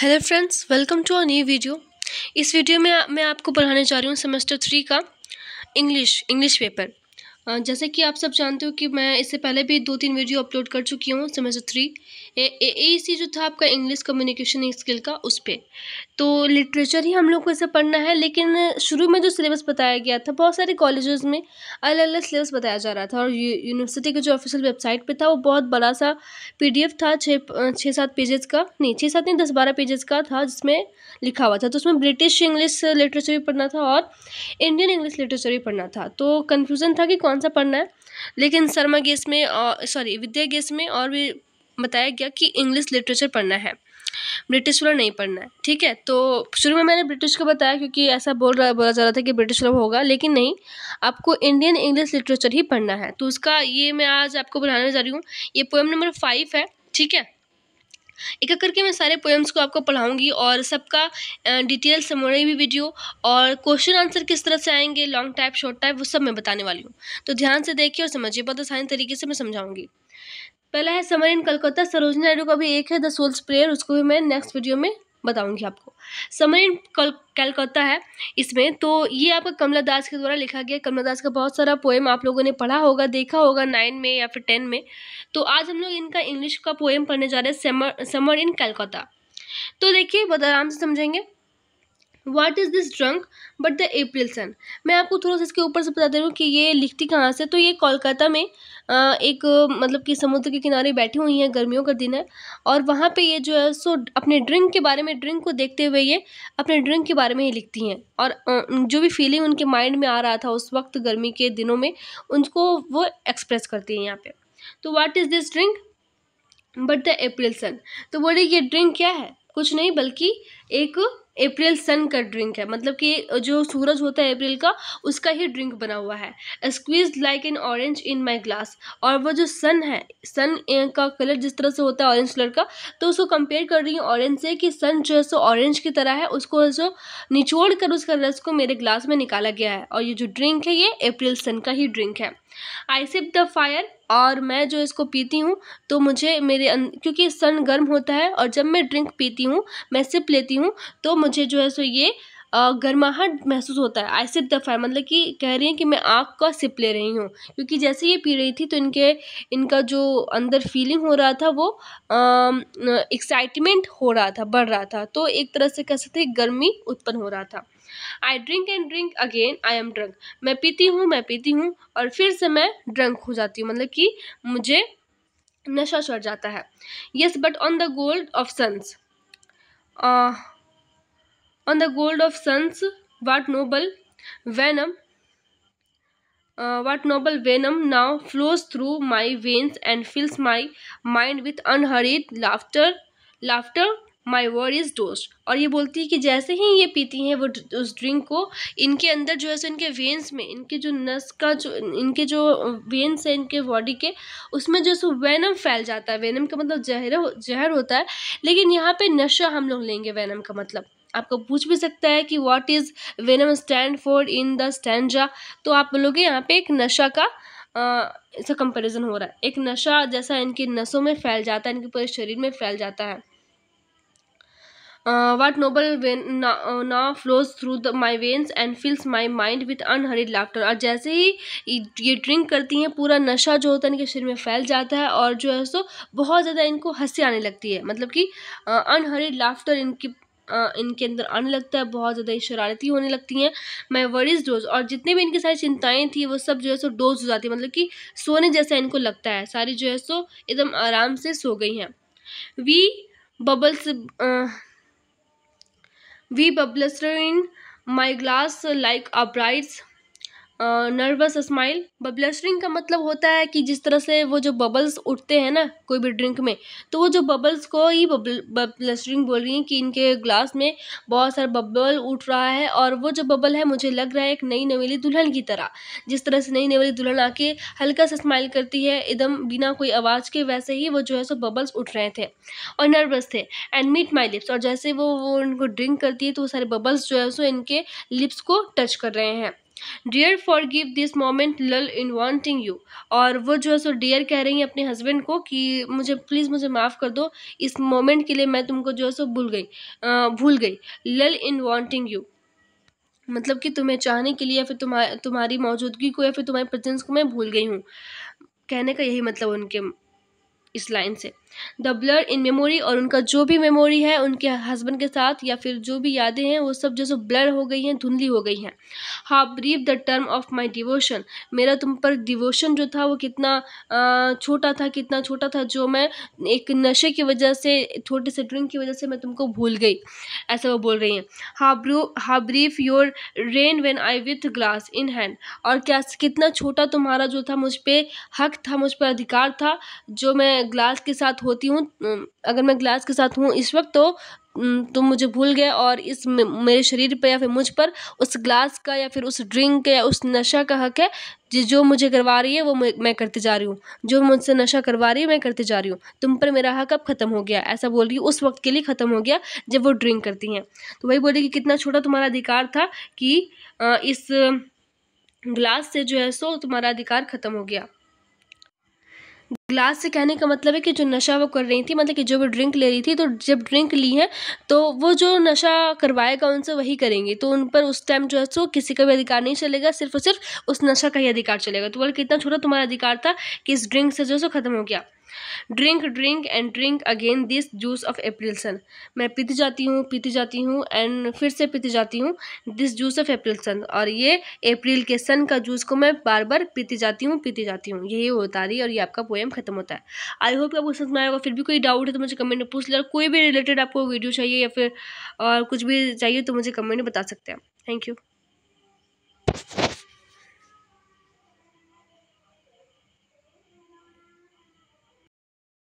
hello friends welcome to a new video इस वीडियो में मैं आपको पढ़ाने जा रही हूँ सेमेस्टर थ्री का इंग्लिश इंग्लिश पेपर जैसे कि आप सब जानते हो कि मैं इससे पहले भी दो तीन वीडियो अपलोड कर चुकी हूँ सेमेस्टर थ्री ए सी जो था आपका इंग्लिश कम्युनिकेशन स्किल का उस पर तो लिटरेचर ही हम लोग को इसे पढ़ना है लेकिन शुरू में जो सिलेबस बताया गया था बहुत सारे कॉलेजेस में अलग अलग सिलेबस बताया जा रहा था और यूनिवर्सिटी के जो ऑफिशियल वेबसाइट पर था वो बहुत बड़ा सा पी था छः छः सात पेजेस का नहीं छः सात नहीं दस बारह पेजेस का था जिसमें लिखा हुआ था तो उसमें ब्रिटिश इंग्लिश लिटरेचर भी पढ़ना था और इंडियन इंग्लिश लिटरेचर भी पढ़ना था तो कन्फ्यूज़न था कि कौन आसान सा पढ़ना है लेकिन शर्मा गेस में सॉरी विद्या गेस में और भी बताया गया कि इंग्लिश लिटरेचर पढ़ना है ब्रिटिश वाला नहीं पढ़ना है ठीक है तो शुरू में मैंने ब्रिटिश को बताया क्योंकि ऐसा बोल रहा बोला जा रहा था कि ब्रिटिश वाला होगा लेकिन नहीं आपको इंडियन इंग्लिश लिटरेचर ही पढ़ना है तो उसका ये मैं आज आपको बनाने जा रही हूँ ये पोएम नंबर फाइव है ठीक है एक एक करके मैं सारे पोएम्स को आपको पढ़ाऊँगी और सबका डिटेल समरी भी वीडियो और क्वेश्चन आंसर किस तरह से आएंगे लॉन्ग टाइप शॉर्ट टाइप वो सब मैं बताने वाली हूँ तो ध्यान से देखिए और समझिए बहुत आसानी तरीके से मैं समझाऊँगी पहला है समर इन कलकत्ता सरोजनी नायडू का भी एक है द सोल्स प्रेयर उसको भी मैं नेक्स्ट वीडियो में बताऊँगी आपको समर इन कल कैलकत्ता है इसमें तो ये आपका कमला दास के द्वारा लिखा गया कमला दास का बहुत सारा पोएम आप लोगों ने पढ़ा होगा देखा होगा नाइन में या फिर टेन में तो आज हम लोग इनका इंग्लिश का पोएम पढ़ने जा रहे हैं समर समर इन कलकत्ता तो देखिए बहुत आराम से समझेंगे what is this drunk but the April sun मैं आपको थोड़ा सा इसके ऊपर से बता दे रहा हूँ कि ये लिखती कहाँ से तो ये कोलकाता में एक मतलब कि समुद्र के किनारे बैठी हुई हैं गर्मियों का दिन है और वहाँ पे ये जो है सो अपने ड्रिंक के बारे में ड्रिंक को देखते हुए ये अपने ड्रिंक के बारे में ही लिखती हैं और जो भी फीलिंग उनके माइंड में आ रहा था उस वक्त गर्मी के दिनों में उनको वो एक्सप्रेस करती हैं यहाँ पर तो what is this drink but the April sun तो बोले ये ड्रिंक क्या है कुछ नहीं बल्कि एक अप्रैल सन का ड्रिंक है मतलब कि जो सूरज होता है अप्रैल का उसका ही ड्रिंक बना हुआ है squeeze like an orange in my glass और वो जो सन है सन का कलर जिस तरह से होता है ऑरेंज कलर का तो उसको कंपेयर कर रही हूँ ऑरेंज से कि सन जो है सो ऑरेंज की तरह है उसको जो निचोड़ कर उसका रस को मेरे ग्लास में निकाला गया है और ये जो ड्रिंक है ये अप्रैल सन का ही ड्रिंक है आई सिप द फायर और मैं जो इसको पीती हूँ तो मुझे मेरे अं-, क्योंकि सन गर्म होता है और जब मैं ड्रिंक पीती हूँ मैं सिप लेती हूँ तो मुझे जो है सो ये गर्माहट महसूस होता है आई सिप द फायर मतलब कि कह रही हैं कि मैं आग का सिप ले रही हूँ क्योंकि जैसे ये पी रही थी तो इनके इनका जो अंदर फीलिंग हो रहा था वो एक्साइटमेंट हो रहा था बढ़ रहा था तो एक तरह से कह सकते गर्मी उत्पन्न हो रहा था I drink and drink again I am drunk मैं पीती हूँ मैं पीती हूँ और फिर से मैं ड्रंक हो जाती हूँ मतलब कि मुझे नशा चढ़ जाता है yes but on the gold of suns on the gold of suns what noble venom uh, what noble venom now flows through my veins and fills my mind with unhurried laughter laughter my were is dost और ये बोलती है कि जैसे ही ये पीती हैं वो उस ड्रिंक को इनके अंदर जो है सो इनके वेंस में इनके जो नस का जो इनके जो वेंस है इनके बॉडी के उसमें जो है सो वैनम फैल जाता है वैनम का मतलब जहर जहर होता है लेकिन यहाँ पे नशा हम लोग लेंगे वैनम का मतलब आपको पूछ भी सकता है कि what is venom stand for in the stanza तो आप बोलोगे यहाँ पे एक नशा का इसका कंपैरिजन हो रहा है एक नशा जैसा इनकी नसों में फैल जाता है इनके पूरे शरीर में फैल जाता है वाट नोबल ना flows through the my veins and fills my mind with unhurried laughter और जैसे ही ये ड्रिंक करती हैं पूरा नशा जो होता है इनके शरीर में फैल जाता है और जो है सो बहुत ज़्यादा इनको हंसी आने लगती है मतलब कि अनहरिड लाफ्टर इनकी इनके अंदर आने लगता है बहुत ज़्यादा शरारती होने लगती हैं माई वरीज डोज और जितने भी इनके सारी चिंताएं थी वो सब जो है सो डोज हो जाती है मतलब कि सोने जैसा इनको लगता है सारी जो है सो एकदम आराम से सो गई हैं we bubbles we bubblester in my glass like a brights nervous smile bubblestering का मतलब होता है कि जिस तरह से वो जो बबल्स उठते हैं ना कोई भी ड्रिंक में तो वो जो बबल्स को ही बबल बोल रही हैं कि इनके ग्लास में बहुत सारा बबल उठ रहा है और वो जो बबल है मुझे लग रहा है एक नई नवेली दुल्हन की तरह जिस तरह से नई नवेली दुल्हन आके हल्का सा स्माइल करती है एकदम बिना कोई आवाज़ के वैसे ही वो जो है सो बबल्स उठ रहे थे और नर्वस थे एंड मीट माई लिप्स और जैसे वो वो उनको ड्रिंक करती है तो वो सारे बबल्स जो है सो इनके लिप्स को टच कर रहे हैं dear for give this moment lull in wanting you और वो जो है सो डियर कह रही हैं अपने हस्बैंड को कि मुझे प्लीज़ मुझे माफ़ कर दो इस मोमेंट के लिए मैं तुमको जो है सो भूल गई भूल गई लल इन वॉन्टिंग यू मतलब कि तुम्हें चाहने के लिए या फिर तुम्हार तुम्हारी मौजूदगी को या फिर तुम्हारी प्रजेंस को मैं भूल गई हूँ कहने का यही मतलब उनके इस लाइन से द ब्लर इन मेमोरी और उनका जो भी मेमोरी है उनके हस्बैंड के साथ या फिर जो भी यादें हैं वो सब जैसे ब्लर हो गई हैं धुंधली हो गई हैं how brief the term of my devotion मेरा तुम पर डिवोशन जो था वो कितना छोटा था कितना छोटा था जो मैं एक नशे की वजह से छोटे से ड्रिंक की वजह से मैं तुमको भूल गई ऐसा वो बोल रही हैं how how brief your reign when I with glass in hand और क्या कितना छोटा तुम्हारा जो था मुझ पर हक था मुझ पर अधिकार था जो मैं ग्लास के साथ होती हूँ अगर मैं ग्लास के साथ हूँ इस वक्त तो तुम तो मुझे भूल गए और इस मेरे शरीर पर या फिर मुझ पर उस ग्लास का या फिर उस ड्रिंक का या उस नशा का हक है जो जो मुझे करवा रही है वो मैं करती जा रही हूँ जो मुझसे नशा करवा रही है मैं करती जा रही हूँ तुम पर मेरा हक अब ख़त्म हो गया ऐसा बोल रही उस वक्त के लिए ख़त्म हो गया जब वो ड्रिंक करती हैं तो वही बोल कि कितना छोटा तुम्हारा अधिकार था कि इस ग्लास से जो है सो तुम्हारा अधिकार ख़त्म हो गया ग्लास से कहने का मतलब है कि जो नशा वो कर रही थी मतलब कि जो वो ड्रिंक ले रही थी तो जब ड्रिंक ली है तो वो जो नशा करवाएगा उनसे वही करेंगे तो उन पर उस टाइम जो है सो किसी का भी अधिकार नहीं चलेगा सिर्फ और सिर्फ उस नशा का ही अधिकार चलेगा तो बोले कितना छोटा तुम्हारा अधिकार था कि इस ड्रिंक से जो है सो खत्म हो गया drink drink and drink again this juice of April sun मैं पीती जाती हूँ पीती जाती हूँ एंड फिर से पीती जाती हूँ दिस जूस ऑफ एप्रिलसन और ये अप्रैल के सन का जूस को मैं बार बार पीती जाती हूँ पीती जाती हूँ यही होता रही और ये आपका पोएम खत्म होता है आई होप आपको समझ में आएगा फिर भी कोई डाउट है तो मुझे कमेंट में पूछ लिया कोई भी रिलेटेड आपको वीडियो चाहिए या फिर और कुछ भी चाहिए तो मुझे कमेंट में बता सकते हैं थैंक यू